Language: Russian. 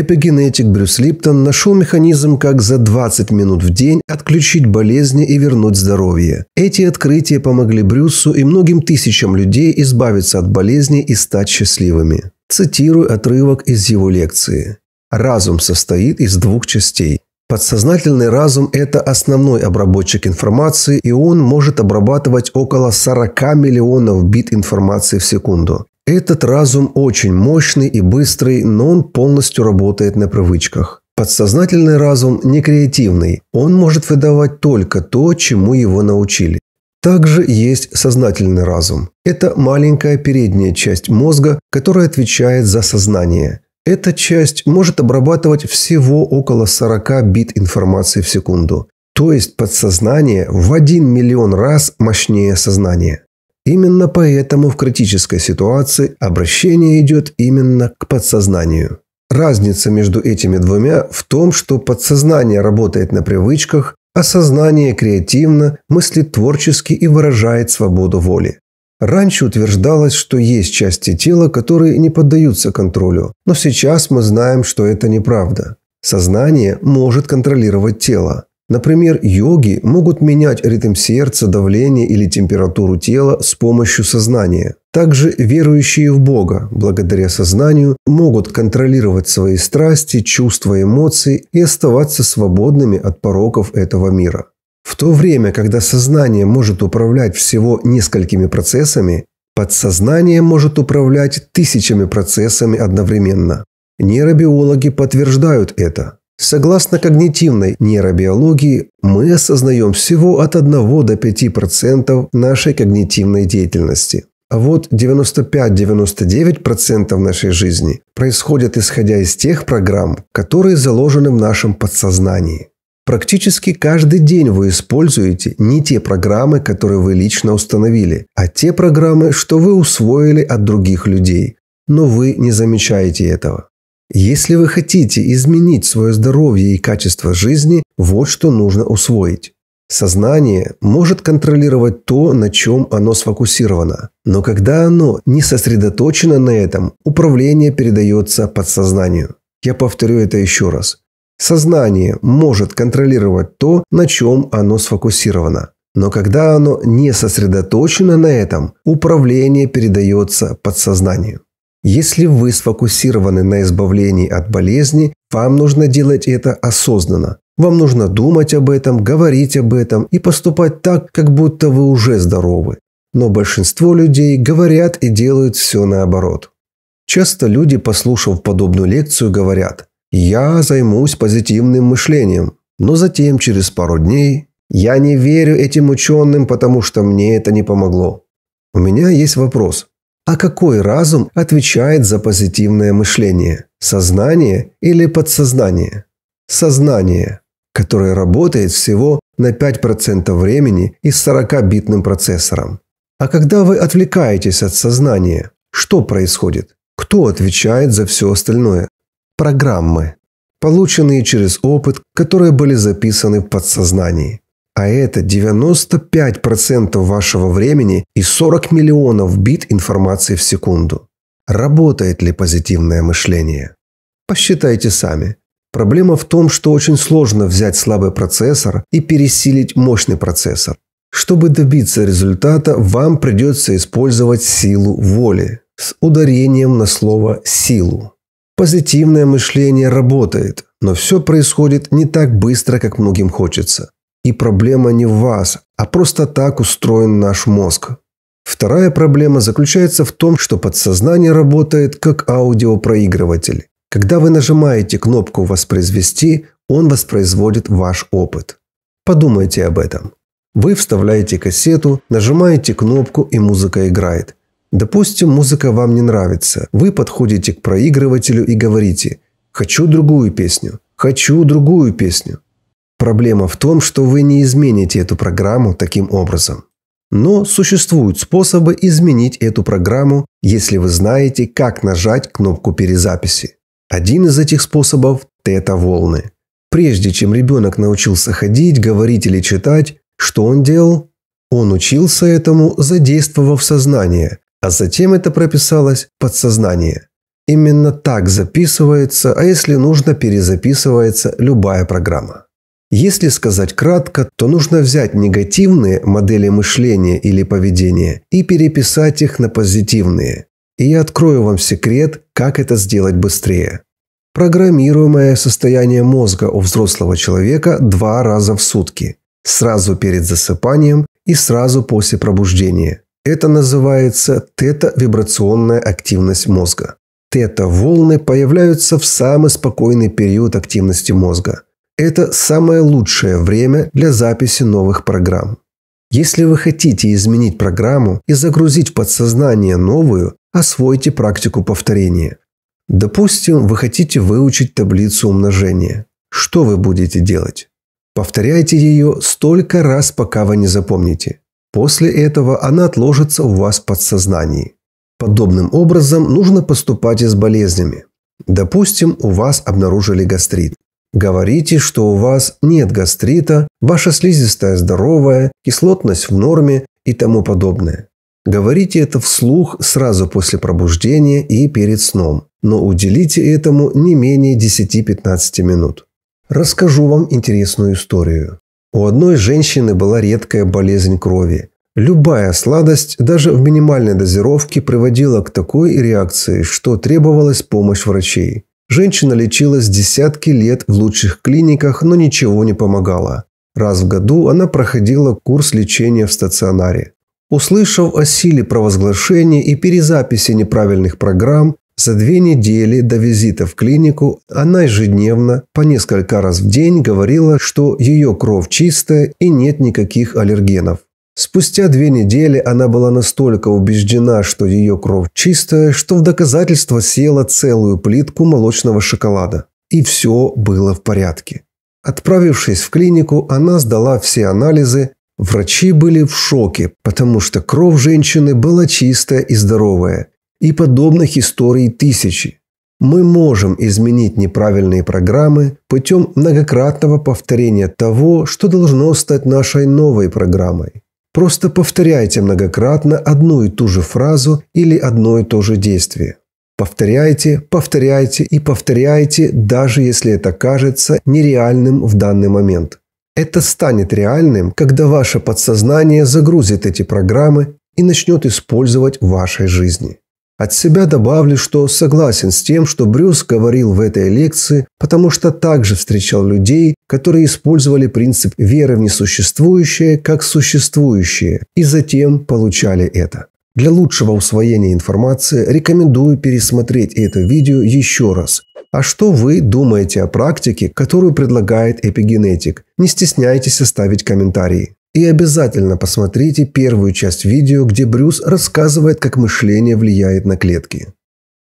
Эпигенетик Брюс Липтон нашел механизм, как за 20 минут в день отключить болезни и вернуть здоровье. Эти открытия помогли Брюсу и многим тысячам людей избавиться от болезней и стать счастливыми. Цитирую отрывок из его лекции. Разум состоит из двух частей. Подсознательный разум – это основной обработчик информации, и он может обрабатывать около 40 миллионов бит информации в секунду. Этот разум очень мощный и быстрый, но он полностью работает на привычках. Подсознательный разум не креативный, он может выдавать только то, чему его научили. Также есть сознательный разум. Это маленькая передняя часть мозга, которая отвечает за сознание. Эта часть может обрабатывать всего около 40 бит информации в секунду. То есть подсознание в 1 миллион раз мощнее сознания. Именно поэтому в критической ситуации обращение идет именно к подсознанию. Разница между этими двумя в том, что подсознание работает на привычках, а сознание креативно, мыслит творчески и выражает свободу воли. Раньше утверждалось, что есть части тела, которые не поддаются контролю, но сейчас мы знаем, что это неправда. Сознание может контролировать тело, Например, йоги могут менять ритм сердца, давление или температуру тела с помощью сознания. Также верующие в Бога, благодаря сознанию, могут контролировать свои страсти, чувства, эмоции и оставаться свободными от пороков этого мира. В то время, когда сознание может управлять всего несколькими процессами, подсознание может управлять тысячами процессами одновременно. Нейробиологи подтверждают это – Согласно когнитивной нейробиологии, мы осознаем всего от 1 до 5% нашей когнитивной деятельности. А вот 95-99% нашей жизни происходят исходя из тех программ, которые заложены в нашем подсознании. Практически каждый день вы используете не те программы, которые вы лично установили, а те программы, что вы усвоили от других людей, но вы не замечаете этого. Если вы хотите изменить свое здоровье и качество жизни, вот что нужно усвоить. Сознание может контролировать то, на чем оно сфокусировано. Но когда оно не сосредоточено на этом, управление передается подсознанию. Я повторю это еще раз. Сознание может контролировать то, на чем оно сфокусировано. Но когда оно не сосредоточено на этом, управление передается подсознанию. Если вы сфокусированы на избавлении от болезни, вам нужно делать это осознанно. Вам нужно думать об этом, говорить об этом и поступать так, как будто вы уже здоровы. Но большинство людей говорят и делают все наоборот. Часто люди, послушав подобную лекцию, говорят «Я займусь позитивным мышлением», но затем через пару дней «Я не верю этим ученым, потому что мне это не помогло». У меня есть вопрос. А какой разум отвечает за позитивное мышление? Сознание или подсознание? Сознание, которое работает всего на 5% времени и с 40-битным процессором. А когда вы отвлекаетесь от сознания, что происходит? Кто отвечает за все остальное? Программы, полученные через опыт, которые были записаны в подсознании. А это 95% вашего времени и 40 миллионов бит информации в секунду. Работает ли позитивное мышление? Посчитайте сами. Проблема в том, что очень сложно взять слабый процессор и пересилить мощный процессор. Чтобы добиться результата, вам придется использовать силу воли с ударением на слово «силу». Позитивное мышление работает, но все происходит не так быстро, как многим хочется. И проблема не в вас, а просто так устроен наш мозг. Вторая проблема заключается в том, что подсознание работает как аудиопроигрыватель. Когда вы нажимаете кнопку «Воспроизвести», он воспроизводит ваш опыт. Подумайте об этом. Вы вставляете кассету, нажимаете кнопку и музыка играет. Допустим, музыка вам не нравится. Вы подходите к проигрывателю и говорите «Хочу другую песню», «Хочу другую песню». Проблема в том, что вы не измените эту программу таким образом. Но существуют способы изменить эту программу, если вы знаете, как нажать кнопку перезаписи. Один из этих способов – тета-волны. Прежде чем ребенок научился ходить, говорить или читать, что он делал? Он учился этому, задействовав сознание, а затем это прописалось подсознание. Именно так записывается, а если нужно, перезаписывается любая программа. Если сказать кратко, то нужно взять негативные модели мышления или поведения и переписать их на позитивные. И я открою вам секрет, как это сделать быстрее. Программируемое состояние мозга у взрослого человека два раза в сутки. Сразу перед засыпанием и сразу после пробуждения. Это называется тета-вибрационная активность мозга. Тета-волны появляются в самый спокойный период активности мозга – это самое лучшее время для записи новых программ. Если вы хотите изменить программу и загрузить в подсознание новую, освойте практику повторения. Допустим, вы хотите выучить таблицу умножения. Что вы будете делать? Повторяйте ее столько раз, пока вы не запомните. После этого она отложится у вас в подсознании. Подобным образом нужно поступать и с болезнями. Допустим, у вас обнаружили гастрит. Говорите, что у вас нет гастрита, ваша слизистая здоровая, кислотность в норме и тому подобное. Говорите это вслух сразу после пробуждения и перед сном, но уделите этому не менее 10-15 минут. Расскажу вам интересную историю. У одной женщины была редкая болезнь крови. Любая сладость, даже в минимальной дозировке, приводила к такой реакции, что требовалась помощь врачей. Женщина лечилась десятки лет в лучших клиниках, но ничего не помогало. Раз в году она проходила курс лечения в стационаре. Услышав о силе провозглашения и перезаписи неправильных программ, за две недели до визита в клинику она ежедневно, по несколько раз в день говорила, что ее кровь чистая и нет никаких аллергенов. Спустя две недели она была настолько убеждена, что ее кровь чистая, что в доказательство съела целую плитку молочного шоколада. И все было в порядке. Отправившись в клинику, она сдала все анализы. Врачи были в шоке, потому что кровь женщины была чистая и здоровая. И подобных историй тысячи. Мы можем изменить неправильные программы путем многократного повторения того, что должно стать нашей новой программой. Просто повторяйте многократно одну и ту же фразу или одно и то же действие. Повторяйте, повторяйте и повторяйте, даже если это кажется нереальным в данный момент. Это станет реальным, когда ваше подсознание загрузит эти программы и начнет использовать в вашей жизни. От себя добавлю, что согласен с тем, что Брюс говорил в этой лекции, потому что также встречал людей, которые использовали принцип веры в несуществующее как существующее и затем получали это. Для лучшего усвоения информации рекомендую пересмотреть это видео еще раз. А что вы думаете о практике, которую предлагает эпигенетик? Не стесняйтесь оставить комментарии. И обязательно посмотрите первую часть видео, где Брюс рассказывает, как мышление влияет на клетки.